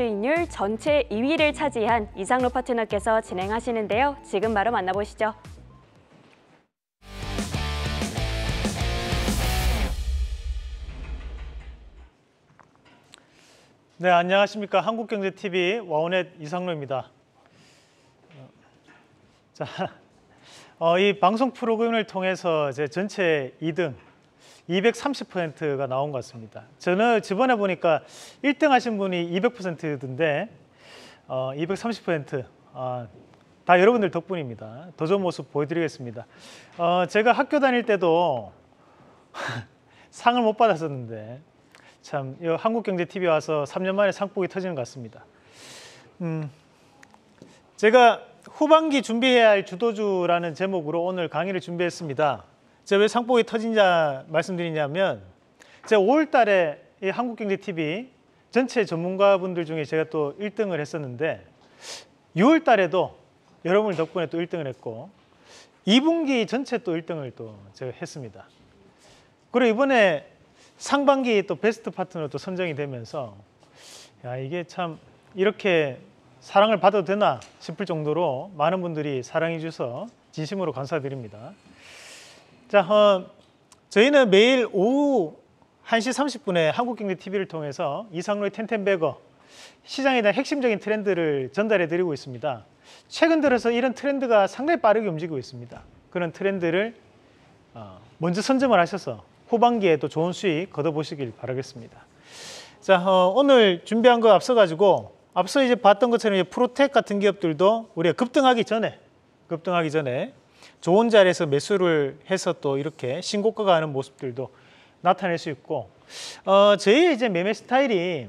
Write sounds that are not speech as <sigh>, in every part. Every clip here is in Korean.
수익률 전체 2위를 차지한 이상로 파트너께서 진행하시는데요. 지금 바로 만나보시죠. 네, 안녕하십니까. 한국경제TV 와우넷 이상로입니다. 자, <laughs> 어, 이 방송 프로그램을 통해서 제 전체 2등 230%가 나온 것 같습니다. 저는 저번에 보니까 1등 하신 분이 200%던데 어, 230%. 어, 아, 다 여러분들 덕분입니다. 더 좋은 모습 보여드리겠습니다. 어, 제가 학교 다닐 때도 <laughs> 상을 못 받았었는데 참 한국경제TV 와서 3년 만에 상복이 터지는 것 같습니다. 음, 제가 후반기 준비해야 할 주도주라는 제목으로 오늘 강의를 준비했습니다. 제가 왜 상복이 터진냐 말씀드리냐면 제가 5월 달에 이 한국경제TV 전체 전문가분들 중에 제가 또 1등을 했었는데 6월 달에도 여러분 덕분에 또 1등을 했고 2분기 전체 또 1등을 또 제가 했습니다. 그리고 이번에 상반기 또 베스트 파트너로 또 선정이 되면서 야 이게 참 이렇게 사랑을 받아도 되나 싶을 정도로 많은 분들이 사랑해 주셔서 진심으로 감사드립니다. 자, 어, 저희는 매일 오후 1시 30분에 한국경제TV를 통해서 이상로의 텐텐베거 시장에 대한 핵심적인 트렌드를 전달해 드리고 있습니다. 최근 들어서 이런 트렌드가 상당히 빠르게 움직이고 있습니다. 그런 트렌드를 어, 먼저 선점을 하셔서 후반기에또 좋은 수익 거둬보시길 바라겠습니다. 자, 어, 오늘 준비한 거 앞서가지고 앞서 이제 봤던 것처럼 이제 프로텍 같은 기업들도 우리가 급등하기 전에 급등하기 전에 좋은 자리에서 매수를 해서 또 이렇게 신고가가 는 모습들도 나타낼 수 있고 어, 저희 이제 매매 스타일이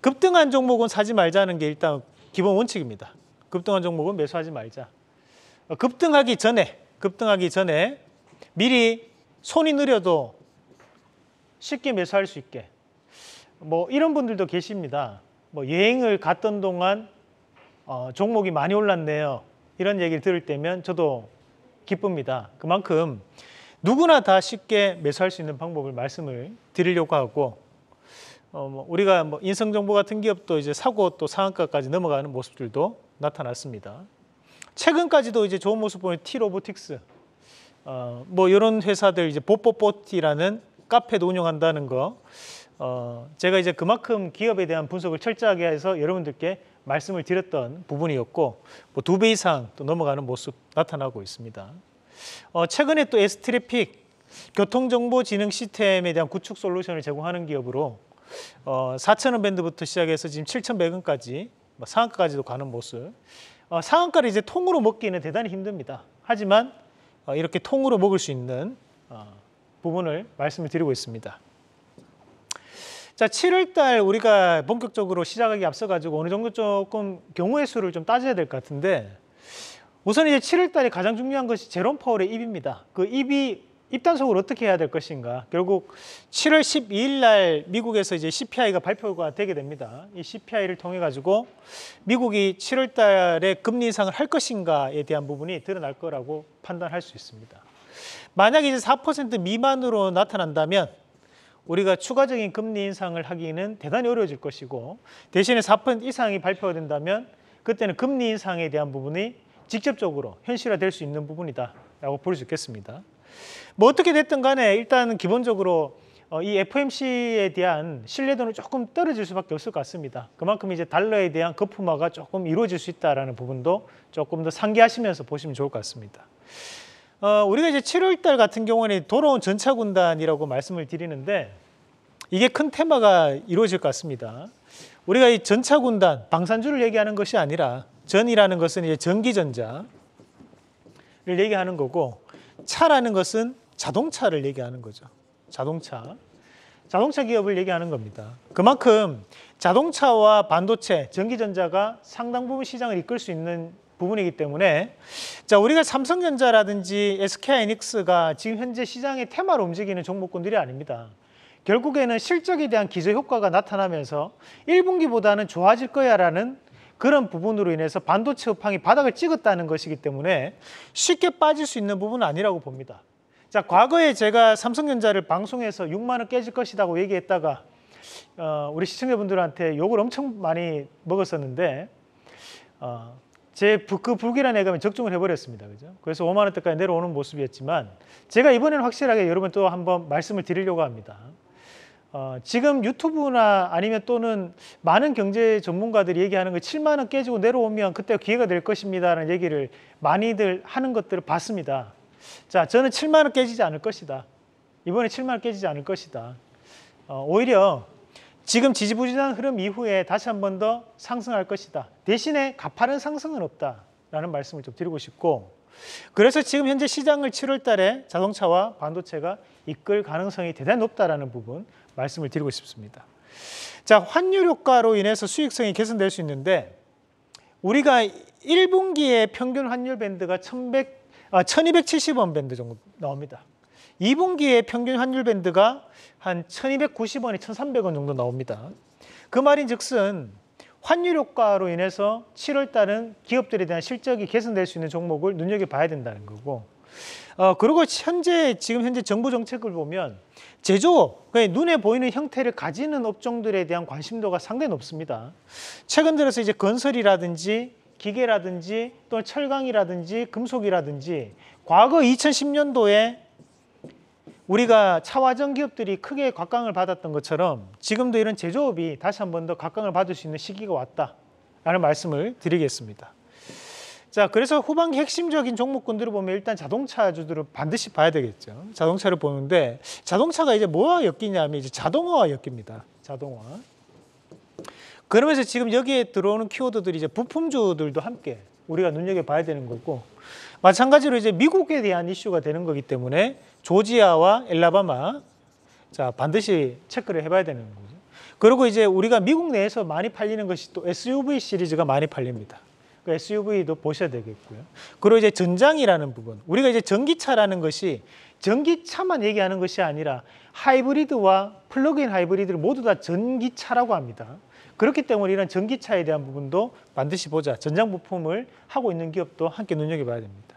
급등한 종목은 사지 말자는 게 일단 기본 원칙입니다. 급등한 종목은 매수하지 말자. 어, 급등하기 전에 급등하기 전에 미리 손이 느려도 쉽게 매수할 수 있게 뭐 이런 분들도 계십니다. 뭐 여행을 갔던 동안 어, 종목이 많이 올랐네요. 이런 얘기를 들을 때면 저도 기쁩니다. 그만큼 누구나 다 쉽게 매수할 수 있는 방법을 말씀을 드리려고 하고 어, 뭐 우리가 뭐 인성정보 같은 기업도 이제 사고 또 상한가까지 넘어가는 모습들도 나타났습니다. 최근까지도 이제 좋은 모습 보는 티로보틱스 어, 뭐 이런 회사들 이제 보뽀뽀티라는 카페도 운영한다는 거 어, 제가 이제 그만큼 기업에 대한 분석을 철저하게 해서 여러분들께 말씀을 드렸던 부분이었고 뭐 두 배 이상 또 넘어가는 모습 나타나고 있습니다. 어, 최근에 또 S트래픽 교통정보지능 시스템에 대한 구축 솔루션을 제공하는 기업으로 어, 4천원 밴드부터 시작해서 지금 7천백원까지뭐 상한가까지도 가는 모습 어, 상한가를 이제 통으로 먹기는 대단히 힘듭니다. 하지만 어, 이렇게 통으로 먹을 수 있는 어, 부분을 말씀을 드리고 있습니다. 자, 7월 달 우리가 본격적으로 시작하기 앞서 가지고 어느 정도 조금 경우의 수를 좀 따져야 될 것 같은데 우선 이제 7월 달에 가장 중요한 것이 제롬 파월의 입입니다. 그 입이 입단속을 어떻게 해야 될 것인가. 결국 7월 12일 날 미국에서 이제 CPI가 발표가 되게 됩니다. 이 CPI를 통해 가지고 미국이 7월 달에 금리 인상을 할 것인가에 대한 부분이 드러날 거라고 판단할 수 있습니다. 만약에 이제 4% 미만으로 나타난다면 우리가 추가적인 금리 인상을 하기는 대단히 어려워질 것이고 대신에 4% 이상이 발표 된다면 그때는 금리 인상에 대한 부분이 직접적으로 현실화될 수 있는 부분이다라고 볼 수 있겠습니다. 뭐 어떻게 됐든 간에 일단 기본적으로 어, 이 FMC에 대한 신뢰도는 조금 떨어질 수밖에 없을 것 같습니다. 그만큼 이제 달러에 대한 거품화가 조금 이루어질 수 있다라는 부분도 조금 더 상기하시면서 보시면 좋을 것 같습니다. 어, 우리가 이제 7월달 같은 경우에는 돌아온 전차 군단이라고 말씀을 드리는데 이게 큰 테마가 이루어질 것 같습니다. 우리가 이 전차 군단, 방산주를 얘기하는 것이 아니라 전이라는 것은 이제 전기전자를 얘기하는 거고 차라는 것은 자동차를 얘기하는 거죠. 자동차. 자동차 기업을 얘기하는 겁니다. 그만큼 자동차와 반도체, 전기전자가 상당 부분 시장을 이끌 수 있는 부분이기 때문에 자 우리가 삼성전자라든지 SK하이닉스가 지금 현재 시장의 테마로 움직이는 종목군들이 아닙니다. 결국에는 실적에 대한 기저 효과가 나타나면서 1분기보다는 좋아질 거야라는 그런 부분으로 인해서 반도체 업황이 바닥을 찍었다는 것이기 때문에 쉽게 빠질 수 있는 부분은 아니라고 봅니다. 자, 과거에 제가 삼성전자를 방송에서 6만 원 깨질 것이라고 얘기했다가 어, 우리 시청자분들한테 욕을 엄청 많이 먹었었는데 어, 제그 불길한 애감에 적중을 해버렸습니다. 그죠? 그래서 5만 원대까지 내려오는 모습이었지만 제가 이번에는 확실하게 여러분 또 한번 말씀을 드리려고 합니다. 어, 지금 유튜브나 아니면 또는 많은 경제 전문가들이 얘기하는 거 그 7만 원 깨지고 내려오면 그때 기회가 될 것입니다라는 얘기를 많이들 하는 것들을 봤습니다. 자, 저는 7만 원 깨지지 않을 것이다. 이번에 7만 원 깨지지 않을 것이다. 어, 오히려 지금 지지부진한 흐름 이후에 다시 한 번 더 상승할 것이다. 대신에 가파른 상승은 없다라는 말씀을 좀 드리고 싶고 그래서 지금 현재 시장을 7월 달에 자동차와 반도체가 이끌 가능성이 대단히 높다라는 부분 말씀을 드리고 싶습니다. 자, 환율 효과로 인해서 수익성이 개선될 수 있는데 우리가 1분기에 평균 환율 밴드가 1100, 아, 1270원 밴드 정도 나옵니다. 2분기에 평균 환율 밴드가 한 1290원에 1300원 정도 나옵니다. 그 말인 즉슨 환율 효과로 인해서 7월 달은 기업들에 대한 실적이 개선될 수 있는 종목을 눈여겨봐야 된다는 거고 어, 그리고 현재 지금 현재 정부 정책을 보면 제조업, 눈에 보이는 형태를 가지는 업종들에 대한 관심도가 상당히 높습니다. 최근 들어서 이제 건설이라든지 기계라든지 또 철강이라든지 금속이라든지 과거 2010년도에 우리가 차화전 기업들이 크게 각광을 받았던 것처럼 지금도 이런 제조업이 다시 한 번 더각광을 받을 수 있는 시기가 왔다라는 말씀을 드리겠습니다. 자, 그래서 후반기 핵심적인 종목군들을 보면 일단 자동차주들을 반드시 봐야 되겠죠. 자동차를 보는데 자동차가 이제 뭐와 엮이냐면 이제 자동화와 엮입니다. 자동화. 그러면서 지금 여기에 들어오는 키워드들이 이제 부품주들도 함께 우리가 눈여겨봐야 되는 거고 마찬가지로 이제 미국에 대한 이슈가 되는 거기 때문에 조지아와 엘라바마 자 반드시 체크를 해봐야 되는 거죠. 그리고 이제 우리가 미국 내에서 많이 팔리는 것이 또 SUV 시리즈가 많이 팔립니다. 그 SUV도 보셔야 되겠고요. 그리고 이제 전장이라는 부분. 우리가 이제 전기차라는 것이 전기차만 얘기하는 것이 아니라 하이브리드와 플러그인 하이브리드를 모두 다 전기차라고 합니다. 그렇기 때문에 이런 전기차에 대한 부분도 반드시 보자. 전장 부품을 하고 있는 기업도 함께 눈여겨봐야 됩니다.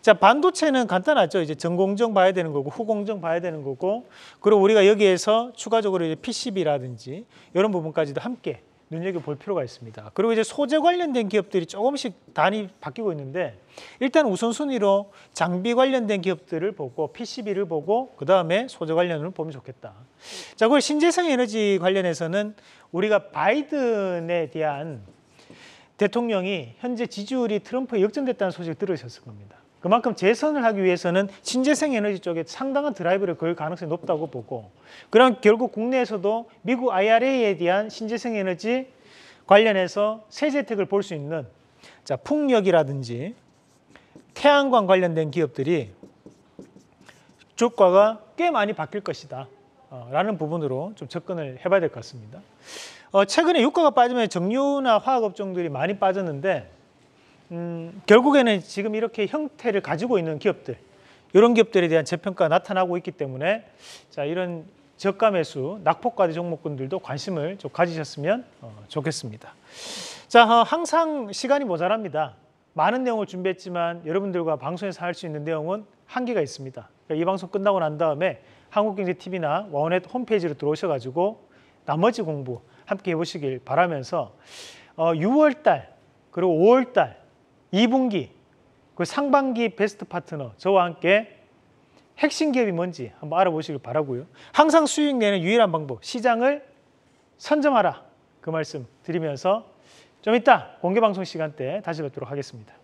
자, 반도체는 간단하죠. 이제 전공정 봐야 되는 거고 후공정 봐야 되는 거고 그리고 우리가 여기에서 추가적으로 이제 PCB라든지 이런 부분까지도 함께 눈여겨볼 필요가 있습니다. 그리고 이제 소재 관련된 기업들이 조금씩 단이 바뀌고 있는데 일단 우선순위로 장비 관련된 기업들을 보고 PCB를 보고 그 다음에 소재 관련을 보면 좋겠다. 자, 그리고 신재생 에너지 관련해서는 우리가 바이든에 대한 대통령이 현재 지지율이 트럼프에 역전됐다는 소식을 들으셨을 겁니다. 그만큼 재선을 하기 위해서는 신재생 에너지 쪽에 상당한 드라이브를 걸 가능성이 높다고 보고 그럼 결국 국내에서도 미국 IRA에 대한 신재생 에너지 관련해서 세제 혜택을 볼 수 있는 자 풍력이라든지 태양광 관련된 기업들이 주가가 꽤 많이 바뀔 것이다 어, 라는 부분으로 좀 접근을 해봐야 될 것 같습니다. 어, 최근에 유가가 빠지면 정유나 화학업종들이 많이 빠졌는데 음, 결국에는 지금 이렇게 형태를 가지고 있는 기업들, 이런 기업들에 대한 재평가가 나타나고 있기 때문에 자 이런 저가 매수, 낙폭과대 종목군들도 관심을 좀 가지셨으면 어, 좋겠습니다. 자, 어, 항상 시간이 모자랍니다. 많은 내용을 준비했지만 여러분들과 방송에서 할 수 있는 내용은 한계가 있습니다. 그러니까 이 방송 끝나고 난 다음에 한국경제TV나 원넷 홈페이지로 들어오셔가지고 나머지 공부 함께 해보시길 바라면서 어, 6월달 그리고 5월달 2분기 그 상반기 베스트 파트너 저와 함께 핵심 기업이 뭔지 한번 알아보시길 바라고요. 항상 수익 내는 유일한 방법 시장을 선점하라 그 말씀 드리면서 좀 이따 공개 방송 시간 때 다시 뵙도록 하겠습니다.